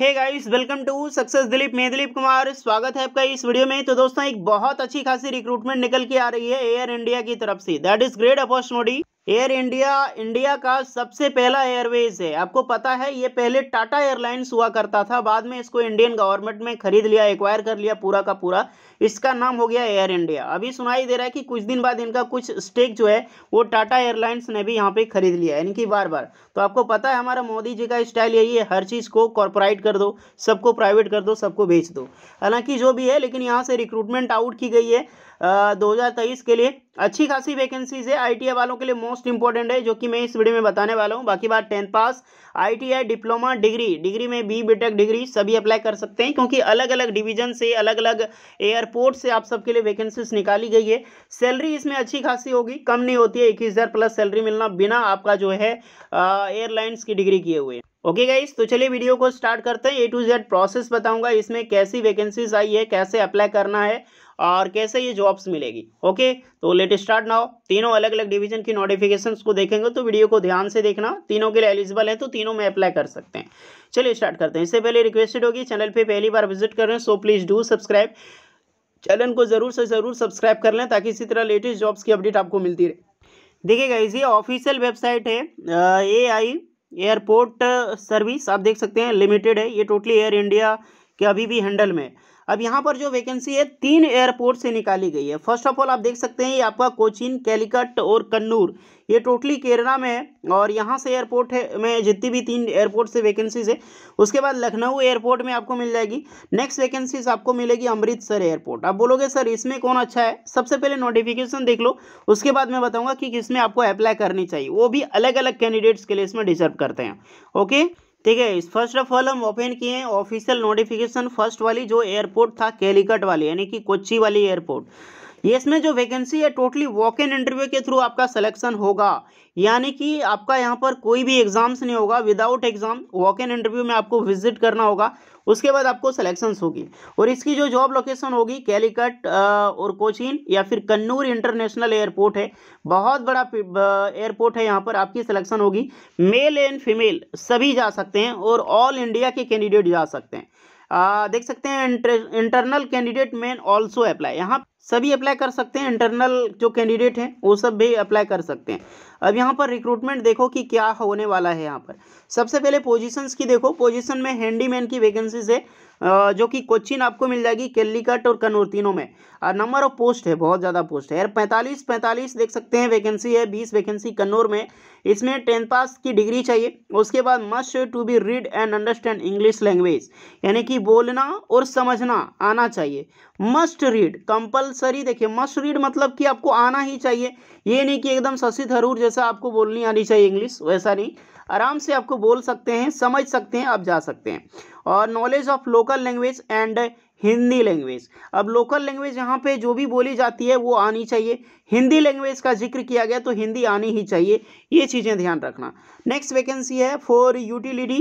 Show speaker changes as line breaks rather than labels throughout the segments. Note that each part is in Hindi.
hey guys welcome to success Dilip मैं दिलीप कुमार स्वागत है आपका इस वीडियो में तो दोस्तों एक बहुत अच्छी खासी रिक्रूटमेंट निकल के आ रही है एयर इंडिया की तरफ से that is great opportunity Air India India का सबसे पहला एयरवेज है आपको पता है ये पहले टाटा एयरलाइंस हुआ करता था बाद में इसको इंडियन गवर्नमेंट में खरीद लिया एक्वायर कर लिया पूरा का पूरा इसका नाम हो गया एयर इंडिया अभी सुनाई दे रहा है कि कुछ दिन बाद इनका कुछ स्टेक जो है वो टाटा एयरलाइंस ने भी यहाँ पे खरीद लिया यानी कि बार बार तो आपको पता है हमारा मोदी जी का स्टाइल यही है हर चीज़ को कॉरपोरेट कर दो सबको प्राइवेट कर दो सबको बेच दो हालांकि जो भी है लेकिन यहाँ से रिक्रूटमेंट आउट की गई है दो के लिए अच्छी खासी वैकेंसीज है आई वालों के लिए मोस्ट इंपॉर्टेंट है जो कि मैं इस वीडियो में बताने वाला हूँ बाकी बात tenth pass ITI diploma degree degree में बी बीटेक डिग्री सभी अप्लाई कर सकते हैं क्योंकि अलग अलग डिवीजन से अलग अलग एयरपोर्ट से आप सबके लिए वैकेंसीज निकाली गई है सैलरी इसमें अच्छी खासी होगी कम नहीं होती है इक्कीस प्लस सैलरी मिलना बिना आपका जो है एयरलाइंस की डिग्री किए हुए ओके गाइस तो चलिए वीडियो को स्टार्ट करते हैं ए टू जेड प्रोसेस बताऊंगा इसमें कैसी वैकेंसीज आई है कैसे अप्लाई करना है और कैसे ये जॉब्स मिलेगी ओके तो लेट स्टार्ट नाउ तीनों अलग अलग डिवीजन की नोटिफिकेशन को देखेंगे तो वीडियो को ध्यान से देखना तीनों के लिए एलिजिबल है तो तीनों में अप्लाई कर सकते हैं चलिए स्टार्ट करते हैं इससे पहले रिक्वेस्टेड होगी चैनल पर पहली बार विजिट कर रहे हैं so please do subscribe channel को ज़रूर से ज़रूर सब्सक्राइब कर लें ताकि इसी तरह लेटेस्ट जॉब्स की अपडेट आपको मिलती रहे देखिएगा ये ऑफिशियल वेबसाइट है ए आई एयरपोर्ट सर्विस आप देख सकते हैं लिमिटेड है ये टोटली एयर इंडिया के अभी भी हैंडल में अब यहाँ पर जो वैकेंसी है तीन एयरपोर्ट से निकाली गई है फर्स्ट ऑफ ऑल आप देख सकते हैं ये आपका कोचिन कैलिकट और कन्नूर ये टोटली केरला में है और यहाँ से एयरपोर्ट है में जितनी भी तीन एयरपोर्ट से वैकेंसीज है उसके बाद लखनऊ एयरपोर्ट में आपको मिल जाएगी नेक्स्ट वैकेंसीज आपको मिलेगी अमृतसर एयरपोर्ट आप बोलोगे सर इसमें कौन अच्छा है सबसे पहले नोटिफिकेशन देख लो उसके बाद मैं बताऊँगा कि किसमें आपको अप्लाई करनी चाहिए वो भी अलग अलग कैंडिडेट्स के लिए इसमें डिजर्व करते हैं ओके ठीक है फर्स्ट ऑफ ऑल हम ओपन किए हैं ऑफिशियल नोटिफिकेशन फर्स्ट वाली जो एयरपोर्ट था कैलिकट वाली यानी कि कोच्ची वाली एयरपोर्ट ये इसमें जो वैकेंसी है टोटली वॉक इन इंटरव्यू के थ्रू आपका सिलेक्शन होगा यानी कि आपका यहाँ पर कोई भी एग्जाम्स नहीं होगा without exam walk in interview में आपको विजिट करना होगा उसके बाद आपको सिलेक्शंस होगी और इसकी जो जॉब लोकेशन होगी कैलीकट और कोचिन या फिर कन्नूर इंटरनेशनल एयरपोर्ट है बहुत बड़ा एयरपोर्ट है यहाँ पर आपकी सिलेक्शन होगी मेल एंड फीमेल सभी जा सकते हैं और ऑल इंडिया के कैंडिडेट जा सकते हैं आ, देख सकते हैं inter, internal candidate man also apply यहाँ सभी अप्लाई कर सकते हैं इंटरनल जो कैंडिडेट हैं वो सब भी अप्लाई कर सकते हैं अब यहाँ पर रिक्रूटमेंट देखो कि क्या होने वाला है यहाँ पर सबसे पहले पोजीशंस की देखो पोजीशन में हैंडीमैन की वैकेंसीज है जो कि कोचिन आपको मिल जाएगी केल्लिकट और कन्नूर तीनों में और नंबर ऑफ पोस्ट है बहुत ज़्यादा पोस्ट है यार पैंतालीस पैंतालीस देख सकते हैं वैकेंसी है बीस वैकेंसी कन्नूर में इसमें टेंथ पास की डिग्री चाहिए उसके बाद must to be read and understand English language यानी कि बोलना और समझना आना चाहिए मस्ट रीड कंपलसरी देखिए मस्ट रीड मतलब कि आपको आना ही चाहिए ये नहीं कि एकदम शशि थरूर जैसा आपको बोलनी आनी चाहिए इंग्लिश वैसा नहीं आराम से आपको बोल सकते हैं समझ सकते हैं आप जा सकते हैं और knowledge of local language and Hindi language अब लोकल लैंग्वेज यहाँ पे जो भी बोली जाती है वो आनी चाहिए हिंदी लैंग्वेज का जिक्र किया गया तो हिंदी आनी ही चाहिए ये चीज़ें ध्यान रखना नेक्स्ट वैकेंसी है for utility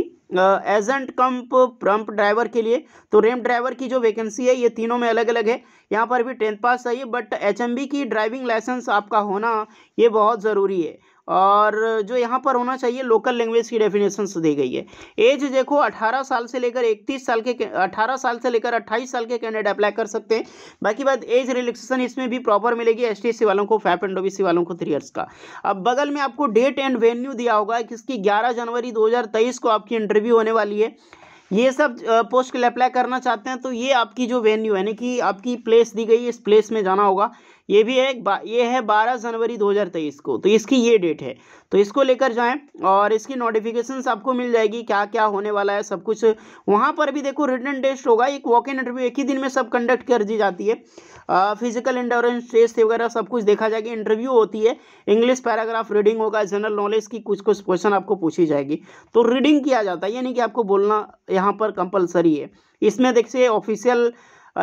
agent cum ramp driver के लिए तो रेम ड्राइवर की जो वैकेंसी है ये तीनों में अलग अलग है यहाँ पर भी टेंथ पास चाहिए बट एच की ड्राइविंग लाइसेंस आपका होना ये बहुत ज़रूरी है और जो यहाँ पर होना चाहिए लोकल लैंग्वेज की डेफिनेशन दी गई है एज देखो 18 साल से लेकर 31 साल के 18 साल से लेकर 28 साल के कैंडिडेट अप्लाई कर सकते हैं बाकी बात एज रिलैक्सेशन इसमें भी प्रॉपर मिलेगी एस टी वालों को फैप एंड ओबीसी वालों को थ्री ईयर्स का अब बगल में आपको डेट एंड वेन्यू दिया होगा किसकी ग्यारह जनवरी दो को आपकी इंटरव्यू होने वाली है ये सब पोस्ट के लिए अप्लाई करना चाहते हैं तो ये आपकी जो वेन्यू है यानी कि आपकी प्लेस दी गई है इस प्लेस में जाना होगा ये भी है ये है बारह जनवरी 2023 को तो इसकी ये डेट है तो इसको लेकर जाएं और इसकी नोटिफिकेशन आपको मिल जाएगी क्या क्या होने वाला है सब कुछ वहाँ पर भी देखो रिटर्न टेस्ट होगा एक वॉक इन इंटरव्यू एक ही दिन में सब कंडक्ट कर दी जाती है फिजिकल इंडोरेंस टेस्ट वगैरह सब कुछ देखा जाएगा इंटरव्यू होती है इंग्लिश पैराग्राफ रीडिंग होगा जनरल नॉलेज की कुछ कुछ क्वेश्चन आपको पूछी जाएगी तो रीडिंग किया जाता है यानी कि आपको बोलना यहाँ पर कंपलसरी है इसमें देखिए ऑफिशियल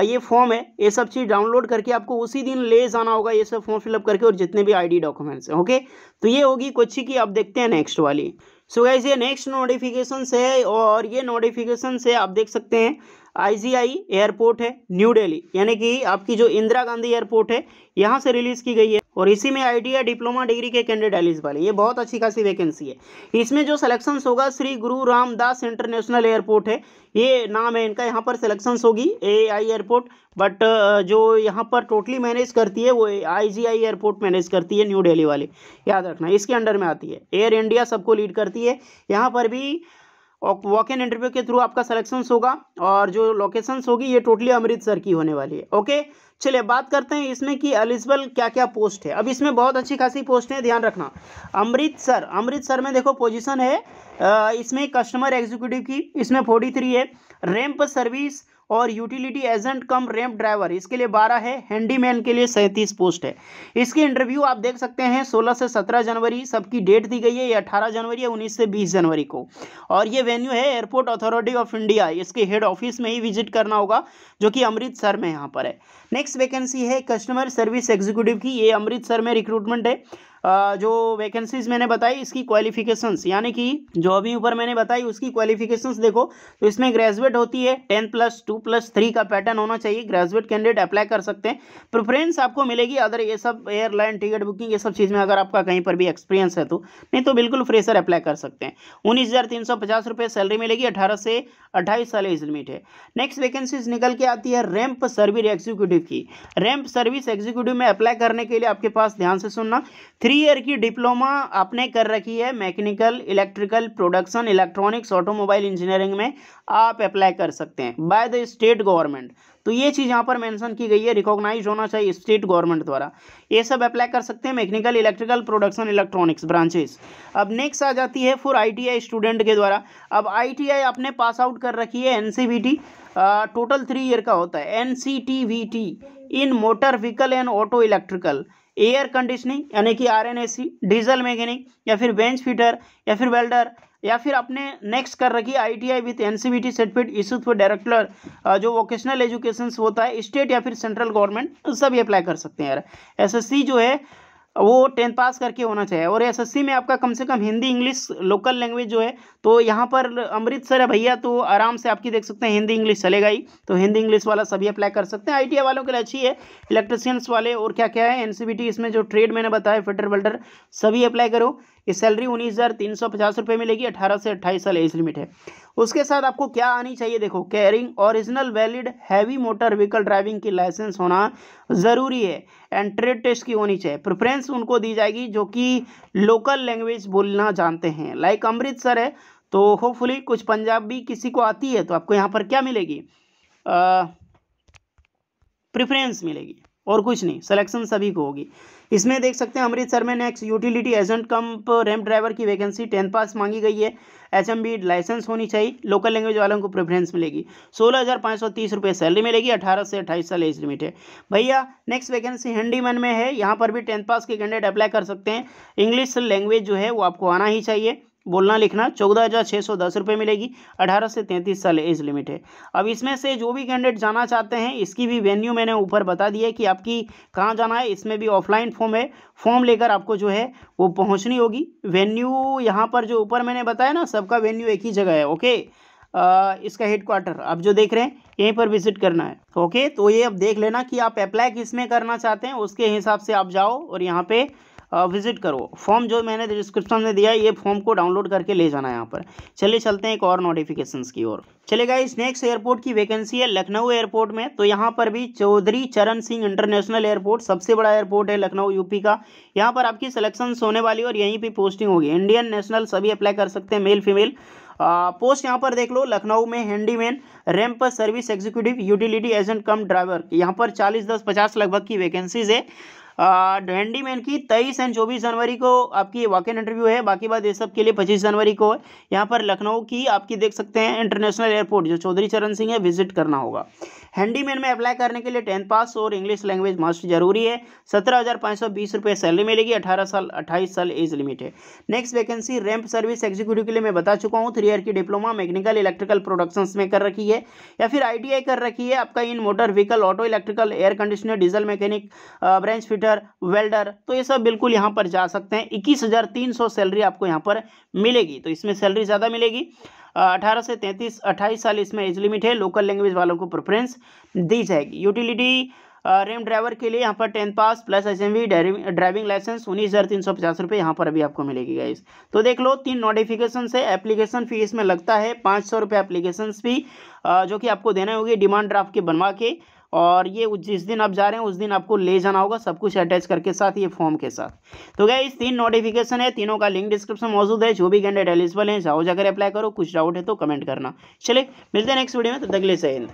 ये फॉर्म है ये सब चीज़ डाउनलोड करके आपको उसी दिन ले जाना होगा ये सब फॉर्म फिलअप करके और जितने भी आईडी डॉक्यूमेंट्स हैं ओके तो ये होगी कोच्ची की आप देखते हैं नेक्स्ट वाली सो so गाइज ये नेक्स्ट नोटिफिकेशन है और ये नोटिफिकेशन से आप देख सकते हैं आईजीआई एयरपोर्ट है न्यू दिल्ली यानी कि आपकी जो इंदिरा गांधी एयरपोर्ट है यहाँ से रिलीज़ की गई है और इसी में आई डिप्लोमा डिग्री के कैंडिडेट एलिज है ये बहुत अच्छी खासी वैकेंसी है इसमें जो सिलेक्शंस होगा श्री गुरु रामदास इंटरनेशनल एयरपोर्ट है ये नाम है इनका यहाँ पर सिलेक्शंस होगी ए आई एयरपोर्ट बट जो यहाँ पर टोटली मैनेज करती है वो आईजीआई एयरपोर्ट मैनेज करती है न्यू डेली वाले याद रखना इसके अंडर में आती है एयर इंडिया सबको लीड करती है यहाँ पर भी और वॉक इन इंटरव्यू के थ्रू आपका सलेक्शन होगा और जो लोकेशंस होगी ये टोटली अमृतसर की होने वाली है ओके चलिए बात करते हैं इसमें कि एलिजिबल क्या क्या पोस्ट है अब इसमें बहुत अच्छी खासी पोस्ट है ध्यान रखना अमृतसर अमृतसर में देखो पोजीशन है इसमें कस्टमर एग्जीक्यूटिव की इसमें फोर्टी थ्री है रैंप सर्विस और utility agent cum ramp driver इसके लिए बारह है हैंडीमैन के लिए सैंतीस पोस्ट है इसकी इंटरव्यू आप देख सकते हैं सोलह से सत्रह जनवरी सबकी डेट दी गई है ये 18 जनवरी या उन्नीस से बीस जनवरी को और ये वेन्यू है एयरपोर्ट अथॉरिटी ऑफ इंडिया इसके हेड ऑफिस में ही विजिट करना होगा जो कि अमृतसर में यहाँ पर है नेक्स्ट वैकेंसी है कस्टमर सर्विस एग्जीक्यूटिव की ये अमृतसर में रिक्रूटमेंट है जो वैकेंसीज मैंने बताई इसकी क्वालिफिकेशंस यानी कि जो अभी ऊपर मैंने बताई उसकी क्वालिफिकेशंस देखो तो इसमें ग्रेजुएट होती है ten plus two plus three का पैटर्न होना चाहिए ग्रेजुएट कैंडिडेट अप्लाई कर सकते हैं प्रेफरेंस आपको मिलेगी अदर ये सब एयरलाइन टिकट बुकिंग ये सब चीज़ में अगर आपका कहीं पर भी एक्सपीरियंस है तो नहीं तो बिल्कुल फ्रेशर अप्लाई कर सकते हैं उन्नीस हज़ार तीन सौ पचास रुपये सैलरी मिलेगी अठारह से अट्ठाईस साल एज लिमिट है नेक्स्ट वैकेंसीज निकल के आती है रैम्प सर्विस एग्जीक्यूटिव की रैम्प सर्विस एग्जीक्यूटिव में अप्लाई करने के लिए आपके पास ध्यान से सुनना थ्री ईयर की डिप्लोमा आपने कर रखी है mechanical electrical production electronics automobile engineering में आप अप्लाई कर सकते हैं बाय द स्टेट गवर्नमेंट तो ये चीज़ यहाँ पर मेंशन की गई है रिकॉग्नाइज होना चाहिए स्टेट गवर्नमेंट द्वारा ये सब अप्लाई कर सकते हैं mechanical electrical production electronics branches अब नेक्स्ट आ जाती है फॉर आईटीआई स्टूडेंट के द्वारा अब आईटीआई आपने पास आउट कर रखी है एनसीवीटी टोटल थ्री ईयर का होता है N in motor vehicle and auto electrical air conditioning यानी कि आर डीजल मैकेनिक या फिर बेंच फिटर या फिर वेल्डर या फिर आपने नेक्स्ट कर रखी I T I with N C B T certificate issue for director जो वोकेशनल एजुकेशन होता है स्टेट या फिर सेंट्रल गवर्नमेंट सभी अप्लाई कर सकते हैं यार एस एस सी जो है वो टेंथ पास करके होना चाहिए और एसएससी में आपका कम से कम हिंदी इंग्लिश लोकल लैंग्वेज जो है तो यहाँ पर अमृतसर है भैया तो आराम से आपकी देख सकते हैं हिंदी इंग्लिश चलेगा ही तो हिंदी इंग्लिश वाला सभी अप्लाई कर सकते हैं आई वालों के लिए अच्छी है इलेक्ट्रिशियंस वाले और क्या क्या है एन इसमें जो ट्रेड मैंने बताया फिटर वेल्डर सभी अप्लाई करो ये सैलरी उन्नीस हज़ार तीन सौ पचास रुपये मिलेगी अठारह से अट्ठाईस साल एज लिमिट है उसके साथ आपको क्या आनी चाहिए देखो carrying original valid heavy motor vehicle driving की लाइसेंस होना ज़रूरी है एंड ट्रेड टेस्ट की होनी चाहिए प्रेफरेंस उनको दी जाएगी जो कि लोकल लैंग्वेज बोलना जानते हैं लाइक अमृतसर है तो होपफुली कुछ पंजाबी किसी को आती है तो आपको यहाँ पर क्या मिलेगी प्रेफरेंस मिलेगी और कुछ नहीं सिलेक्शन सभी को होगी इसमें देख सकते हैं अमृतसर में next utility agent cum ramp driver की वैकेंसी टेंथ पास मांगी गई है एच एम बी लाइसेंस होनी चाहिए लोकल लैंग्वेज वालों को प्रेफरेंस मिलेगी सोलह हज़ार पाँच सौ तीस रुपये सैलरी मिलेगी अठारह से अट्ठाईस साल एज लिमिट है भैया नेक्स्ट वैकेंसी हैंडीमैन में है यहाँ पर भी टेंथ पास के कैंडिडेट अप्लाई कर सकते हैं इंग्लिश लैंग्वेज जो है वो आपको आना ही चाहिए बोलना लिखना चौदह हज़ार छः सौ दस रुपये मिलेगी अठारह से तैंतीस साल एज लिमिट है अब इसमें से जो भी कैंडिडेट जाना चाहते हैं इसकी भी वेन्यू मैंने ऊपर बता दिया है कि आपकी कहाँ जाना है इसमें भी ऑफलाइन फॉर्म है फॉर्म लेकर आपको जो है वो पहुँचनी होगी वेन्यू यहाँ पर जो ऊपर मैंने बताया ना सबका वेन्यू एक ही जगह है ओके आ, इसका हेड क्वार्टर आप जो देख रहे हैं यहीं पर विजिट करना है ओके तो ये अब देख लेना कि आप अप्लाई किस में करना चाहते हैं उसके हिसाब से आप जाओ और यहाँ पर विजिट करो फॉर्म जो मैंने डिस्क्रिप्शन में दिया है ये फॉर्म को डाउनलोड करके ले जाना है यहाँ पर चलिए चलते हैं एक और नोटिफिकेशन की ओर चलेगा इस नेक्स्ट एयरपोर्ट की वैकेंसी है लखनऊ एयरपोर्ट में तो यहाँ पर भी चौधरी चरण सिंह इंटरनेशनल एयरपोर्ट सबसे बड़ा एयरपोर्ट है लखनऊ यूपी का यहाँ पर आपकी सिलेक्शन होने वाली और यहीं पर पोस्टिंग होगी इंडियन नेशनल सभी अप्लाई कर सकते हैं मेल फीमेल पोस्ट यहाँ पर देख लो लखनऊ में हैंडीमैन पर service executive utility agent cum driver यहाँ पर चालीस दस पचास लगभग की वैकेंसीज है हैंडीमैन मैन की तेईस एंड चौबीस जनवरी को आपकी वॉक इन इंटरव्यू है बाकी बात ये सब के लिए पच्चीस जनवरी को है यहाँ पर लखनऊ की आपकी देख सकते हैं इंटरनेशनल एयरपोर्ट जो चौधरी चरण सिंह है विजिट करना होगा हैंडीमैन में अप्लाई करने के लिए टेंथ पास और इंग्लिश लैंग्वेज मास्टर जरूरी है सत्रह हज़ार सौ बीस रुपये सैलरी मिलेगी अठारह साल अट्ठाईस साल एज लिमिट है next vacancy ramp service executive के लिए मैं बता चुका हूँ थ्री ईयर की डिप्लोमा मैकेनिकल इलेक्ट्रिकल प्रोडक्शंस में कर रखी है या फिर आई कर रखी है आपका in motor vehicle auto electrical air conditioner diesel mechanic branch fitter carpenter welder तो ये सब बिल्कुल यहाँ पर जा सकते हैं इक्कीस हज़ार तीन सौ सैलरी आपको यहाँ पर मिलेगी तो इसमें सैलरी ज़्यादा मिलेगी अठारह से तैंतीस अट्ठाईस साल इसमें एज लिमिट है लोकल लैंग्वेज वालों को प्रेफरेंस दी जाएगी यूटिलिटी रेम ड्राइवर के लिए यहाँ पर tenth pass plus S M driving license उन्नीस हज़ार तीन सौ पचास रुपये यहाँ पर अभी आपको मिलेगी गाइस तो देख लो तीन नोटिफिकेशन से एप्लीकेशन फी इसमें लगता है पाँच सौ रुपये एप्लीकेशन फी जो कि आपको देना होगी डिमांड ड्राफ्ट के बनवा के और ये जिस दिन आप जा रहे हैं उस दिन आपको ले जाना होगा सब कुछ अटैच करके साथ ये फॉर्म के साथ तो क्या इस तीन नोटिफिकेशन है तीनों का लिंक डिस्क्रिप्शन मौजूद है जो भी कैंडिडेट एलिजिबल हैं जाओ जाकर अप्लाई करो कुछ डाउट है तो कमेंट करना चले मिलते हैं नेक्स्ट वीडियो में तो दगले से हिंद